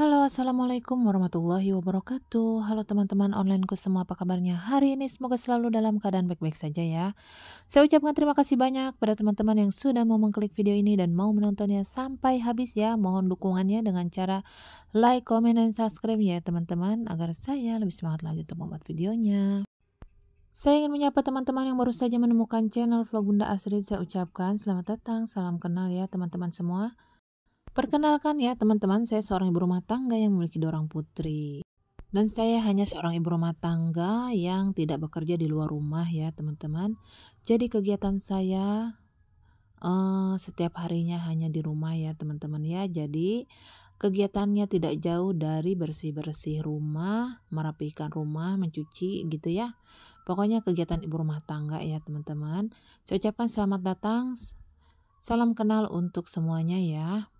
Halo, Assalamualaikum warahmatullahi wabarakatuh Halo teman-teman onlineku semua, apa kabarnya? Hari ini semoga selalu dalam keadaan baik-baik saja ya Saya ucapkan terima kasih banyak pada teman-teman yang sudah mau mengklik video ini dan mau menontonnya sampai habis ya Mohon dukungannya dengan cara like, comment, dan subscribe ya teman-teman Agar saya lebih semangat lagi untuk membuat videonya saya ingin menyapa teman-teman yang baru saja menemukan channel Vlog Bunda Asri. Saya ucapkan selamat datang, salam kenal ya teman-teman semua. Perkenalkan ya teman-teman, saya seorang ibu rumah tangga yang memiliki dua orang putri. Dan saya hanya seorang ibu rumah tangga yang tidak bekerja di luar rumah ya teman-teman. Jadi kegiatan saya uh, setiap harinya hanya di rumah ya teman-teman ya. Jadi kegiatannya tidak jauh dari bersih-bersih rumah, merapikan rumah, mencuci gitu ya. Pokoknya kegiatan ibu rumah tangga ya teman-teman. Saya ucapkan selamat datang, salam kenal untuk semuanya ya.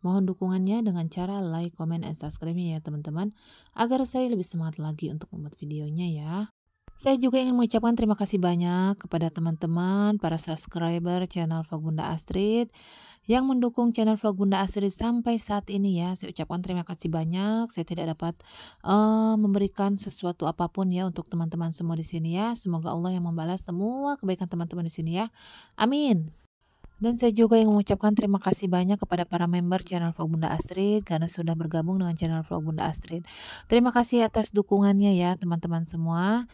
Mohon dukungannya dengan cara like, comment, and subscribe ya teman-teman, agar saya lebih semangat lagi untuk membuat videonya ya. Saya juga ingin mengucapkan terima kasih banyak kepada teman-teman, para subscriber channel Vlog Bunda Astrid yang mendukung channel Vlog Bunda Astrid sampai saat ini ya. Saya ucapkan terima kasih banyak. Saya tidak dapat uh, memberikan sesuatu apapun ya untuk teman-teman semua di sini ya. Semoga Allah yang membalas semua kebaikan teman-teman di sini ya. Amin. Dan saya juga yang mengucapkan terima kasih banyak kepada para member channel Vlog Bunda Astrid karena sudah bergabung dengan channel Vlog Bunda Astrid. Terima kasih atas dukungannya ya teman-teman semua.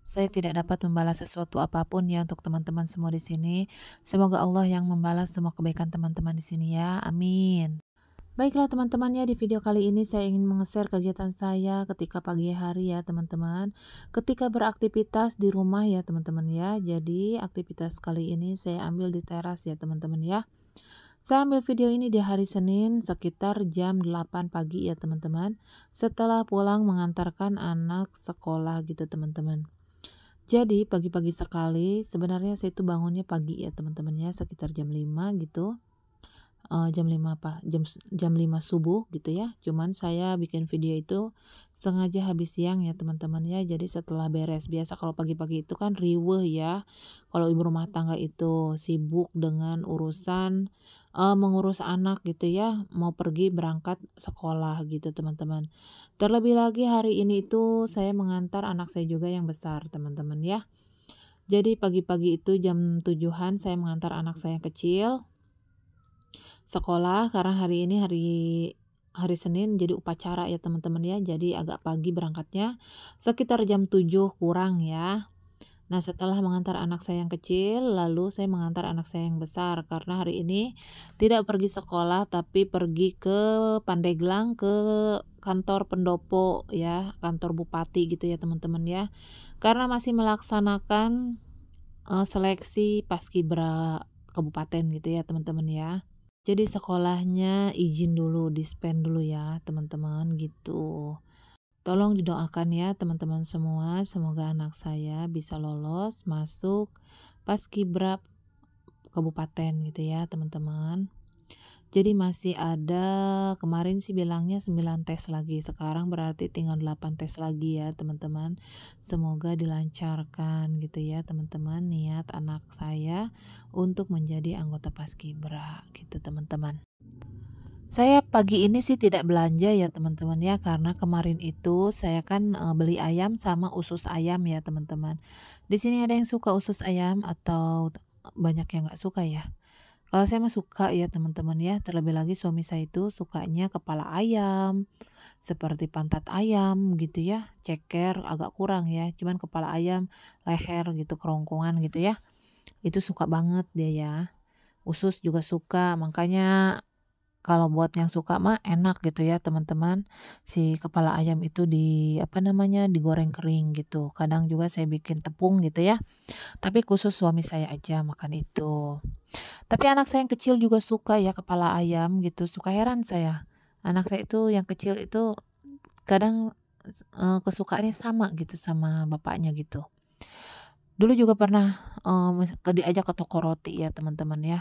Saya tidak dapat membalas sesuatu apapun ya untuk teman-teman semua di sini. Semoga Allah yang membalas semua kebaikan teman-teman di sini ya. Amin. Baiklah teman-teman ya di video kali ini saya ingin mengeser kegiatan saya ketika pagi hari ya teman-teman Ketika beraktivitas di rumah ya teman-teman ya Jadi aktivitas kali ini saya ambil di teras ya teman-teman ya Saya ambil video ini di hari Senin sekitar jam 8 pagi ya teman-teman Setelah pulang mengantarkan anak sekolah gitu teman-teman jadi pagi-pagi sekali sebenarnya saya itu bangunnya pagi ya teman-teman ya sekitar jam 5 gitu uh, jam 5 apa jam jam 5 subuh gitu ya cuman saya bikin video itu sengaja habis siang ya teman-teman ya jadi setelah beres biasa kalau pagi-pagi itu kan riweh ya kalau ibu rumah tangga itu sibuk dengan urusan uh, mengurus anak gitu ya mau pergi berangkat sekolah gitu teman-teman terlebih lagi hari ini itu saya mengantar anak saya juga yang besar teman-teman ya jadi pagi-pagi itu jam tujuhan saya mengantar anak saya yang kecil sekolah karena hari ini hari hari Senin jadi upacara ya teman-teman ya. Jadi agak pagi berangkatnya sekitar jam 7 kurang ya. Nah, setelah mengantar anak saya yang kecil, lalu saya mengantar anak saya yang besar karena hari ini tidak pergi sekolah tapi pergi ke Pandeglang ke kantor pendopo ya, kantor bupati gitu ya, teman-teman ya. Karena masih melaksanakan uh, seleksi paskibra kabupaten gitu ya, teman-teman ya. Jadi sekolahnya izin dulu, dispen dulu ya teman-teman gitu. Tolong didoakan ya teman-teman semua, semoga anak saya bisa lolos masuk pas kibra kabupaten gitu ya teman-teman. Jadi masih ada kemarin sih bilangnya 9 tes lagi. Sekarang berarti tinggal 8 tes lagi ya, teman-teman. Semoga dilancarkan gitu ya, teman-teman. Niat anak saya untuk menjadi anggota Paskibra gitu, teman-teman. Saya pagi ini sih tidak belanja ya teman-teman ya karena kemarin itu saya kan eh, beli ayam sama usus ayam ya teman-teman. Di sini ada yang suka usus ayam atau banyak yang nggak suka ya. Kalau saya mah suka ya teman-teman ya, terlebih lagi suami saya itu sukanya kepala ayam, seperti pantat ayam gitu ya, ceker agak kurang ya, cuman kepala ayam, leher gitu, kerongkongan gitu ya. Itu suka banget dia ya. Usus juga suka, makanya kalau buat yang suka mah enak gitu ya teman-teman si kepala ayam itu di apa namanya digoreng kering gitu kadang juga saya bikin tepung gitu ya tapi khusus suami saya aja makan itu tapi anak saya yang kecil juga suka ya kepala ayam gitu suka heran saya anak saya itu yang kecil itu kadang eh, kesukaannya sama gitu sama bapaknya gitu dulu juga pernah um, diajak ke toko roti ya teman-teman ya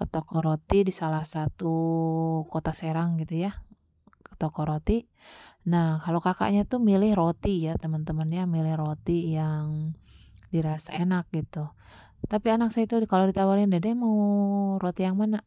ke toko roti di salah satu kota Serang gitu ya ke toko roti nah kalau kakaknya tuh milih roti ya teman-teman ya milih roti yang dirasa enak gitu tapi anak saya itu kalau ditawarin dede mau roti yang mana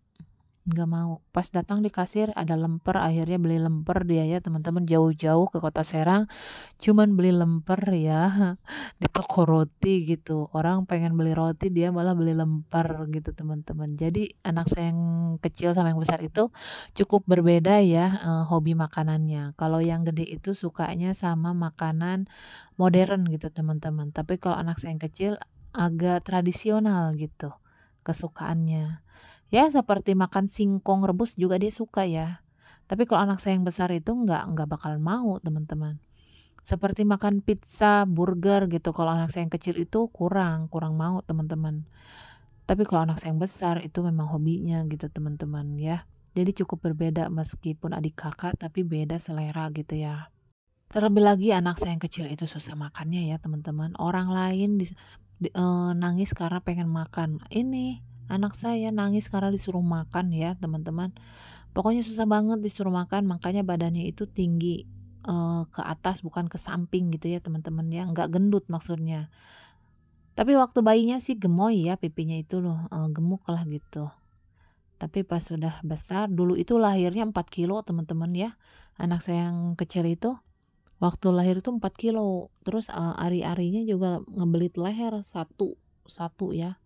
nggak mau pas datang di kasir ada lemper akhirnya beli lemper dia ya teman-teman jauh-jauh ke kota Serang cuman beli lemper ya di toko roti gitu orang pengen beli roti dia malah beli lemper gitu teman-teman jadi anak saya yang kecil sama yang besar itu cukup berbeda ya eh, hobi makanannya kalau yang gede itu sukanya sama makanan modern gitu teman-teman tapi kalau anak saya yang kecil agak tradisional gitu kesukaannya. Ya seperti makan singkong rebus juga dia suka ya. Tapi kalau anak saya yang besar itu nggak nggak bakal mau teman-teman. Seperti makan pizza, burger gitu. Kalau anak saya yang kecil itu kurang kurang mau teman-teman. Tapi kalau anak saya yang besar itu memang hobinya gitu teman-teman ya. Jadi cukup berbeda meskipun adik kakak tapi beda selera gitu ya. Terlebih lagi anak saya yang kecil itu susah makannya ya teman-teman. Orang lain uh, nangis karena pengen makan. Ini anak saya nangis karena disuruh makan ya teman-teman. Pokoknya susah banget disuruh makan, makanya badannya itu tinggi uh, ke atas bukan ke samping gitu ya teman-teman ya, nggak gendut maksudnya. Tapi waktu bayinya sih gemoy ya pipinya itu loh, uh, gemuk lah gitu. Tapi pas sudah besar, dulu itu lahirnya 4 kilo teman-teman ya. Anak saya yang kecil itu waktu lahir itu 4 kilo terus uh, ari-arinya juga ngebelit leher satu satu ya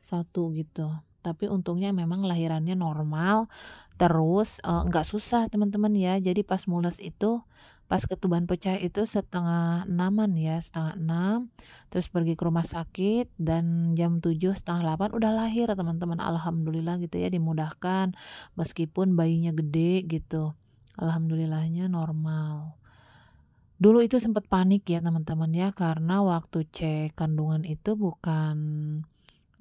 satu gitu tapi untungnya memang lahirannya normal terus nggak uh, susah teman-teman ya jadi pas mules itu pas ketuban pecah itu setengah enaman ya setengah enam terus pergi ke rumah sakit dan jam tujuh setengah delapan udah lahir teman-teman alhamdulillah gitu ya dimudahkan meskipun bayinya gede gitu alhamdulillahnya normal Dulu itu sempat panik ya teman-teman ya karena waktu cek kandungan itu bukan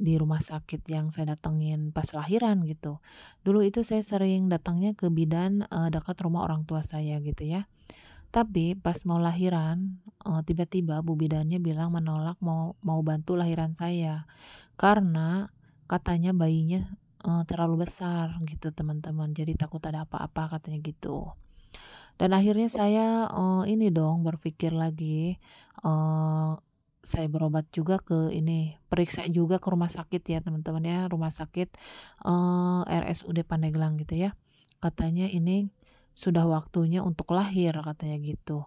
di rumah sakit yang saya datengin pas lahiran gitu. Dulu itu saya sering datangnya ke bidan uh, dekat rumah orang tua saya gitu ya. Tapi pas mau lahiran, uh, tiba-tiba bu bidannya bilang menolak mau mau bantu lahiran saya karena katanya bayinya uh, terlalu besar gitu teman-teman. Jadi takut ada apa-apa katanya gitu. Dan akhirnya saya, uh, ini dong berpikir lagi, uh, saya berobat juga ke ini, periksa juga ke rumah sakit ya teman-teman ya, rumah sakit, uh, eh, RSUD Pandeglang gitu ya. Katanya ini sudah waktunya untuk lahir katanya gitu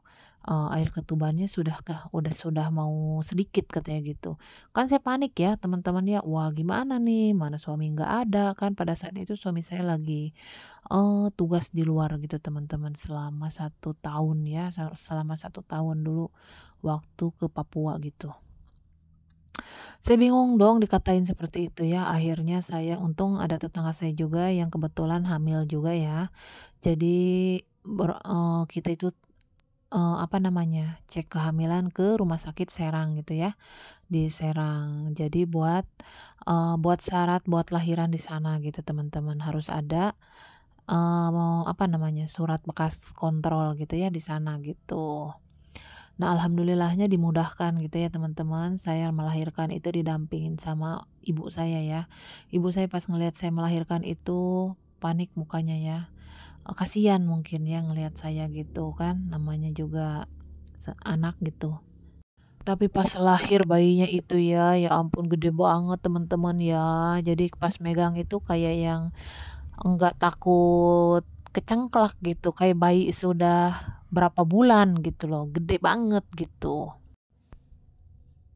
uh, air ketubannya sudah kah udah sudah mau sedikit katanya gitu kan saya panik ya teman-teman ya wah gimana nih mana suami nggak ada kan pada saat itu suami saya lagi uh, tugas di luar gitu teman-teman selama satu tahun ya selama satu tahun dulu waktu ke Papua gitu saya bingung dong dikatain seperti itu ya. Akhirnya saya untung ada tetangga saya juga yang kebetulan hamil juga ya. Jadi ber, uh, kita itu uh, apa namanya, cek kehamilan ke rumah sakit Serang gitu ya, di Serang. Jadi buat, uh, buat syarat buat lahiran di sana gitu teman-teman, harus ada, mau eh, mau apa namanya, surat bekas kontrol gitu ya di sana gitu. Nah alhamdulillahnya dimudahkan gitu ya teman-teman, saya melahirkan itu didampingin sama ibu saya ya. Ibu saya pas ngelihat saya melahirkan itu panik mukanya ya oh, kasihan mungkin ya ngelihat saya gitu kan namanya juga anak gitu tapi pas lahir bayinya itu ya ya ampun gede banget teman-teman ya jadi pas megang itu kayak yang enggak takut kecengklak gitu kayak bayi sudah berapa bulan gitu loh gede banget gitu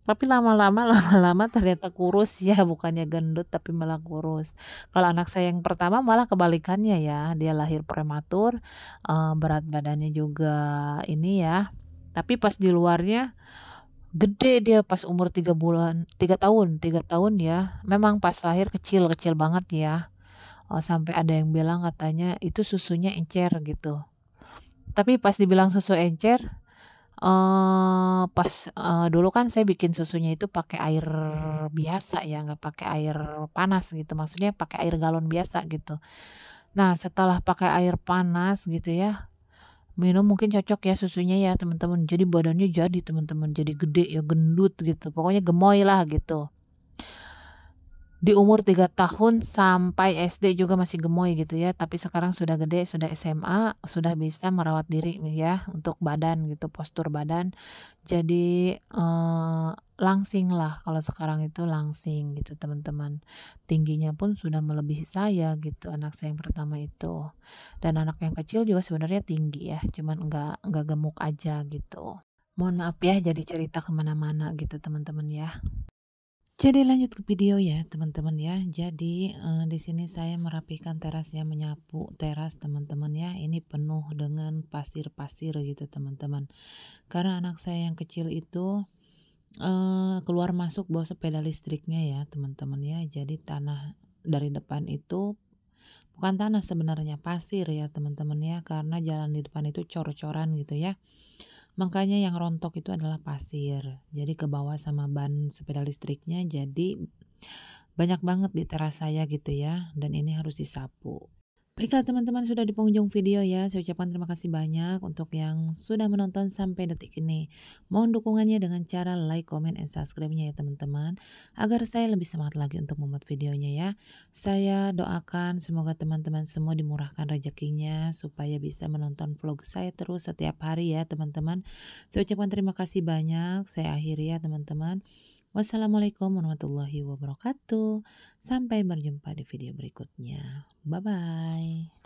tapi lama-lama lama-lama ternyata kurus ya bukannya gendut tapi malah kurus kalau anak saya yang pertama malah kebalikannya ya dia lahir prematur uh, berat badannya juga ini ya tapi pas di luarnya gede dia pas umur tiga bulan tiga tahun tiga tahun ya memang pas lahir kecil kecil banget ya oh, sampai ada yang bilang katanya itu susunya encer gitu tapi pas dibilang susu encer uh, pas uh, dulu kan saya bikin susunya itu pakai air biasa ya nggak pakai air panas gitu maksudnya pakai air galon biasa gitu nah setelah pakai air panas gitu ya minum mungkin cocok ya susunya ya teman-teman jadi badannya jadi teman-teman jadi gede ya gendut gitu pokoknya gemoy lah gitu di umur 3 tahun sampai SD juga masih gemoy gitu ya, tapi sekarang sudah gede, sudah SMA, sudah bisa merawat diri ya untuk badan gitu, postur badan. Jadi eh, langsing lah kalau sekarang itu langsing gitu teman-teman. Tingginya pun sudah melebihi saya gitu anak saya yang pertama itu. Dan anak yang kecil juga sebenarnya tinggi ya, cuman nggak nggak gemuk aja gitu. Mohon maaf ya jadi cerita kemana-mana gitu teman-teman ya. Jadi lanjut ke video ya teman-teman ya. Jadi eh, di sini saya merapikan teras ya menyapu teras teman-teman ya. Ini penuh dengan pasir-pasir gitu teman-teman. Karena anak saya yang kecil itu eh, keluar masuk bawa sepeda listriknya ya teman-teman ya. Jadi tanah dari depan itu bukan tanah sebenarnya pasir ya teman-teman ya. Karena jalan di depan itu cor-coran gitu ya. Makanya yang rontok itu adalah pasir. Jadi ke bawah sama ban sepeda listriknya jadi banyak banget di teras saya gitu ya dan ini harus disapu. Baiklah teman-teman sudah di penghujung video ya. Saya ucapkan terima kasih banyak untuk yang sudah menonton sampai detik ini. Mohon dukungannya dengan cara like, comment, and subscribe-nya ya teman-teman. Agar saya lebih semangat lagi untuk membuat videonya ya. Saya doakan semoga teman-teman semua dimurahkan rezekinya. Supaya bisa menonton vlog saya terus setiap hari ya teman-teman. Saya ucapkan terima kasih banyak. Saya akhiri ya teman-teman. Wassalamualaikum warahmatullahi wabarakatuh. Sampai berjumpa di video berikutnya. Bye bye.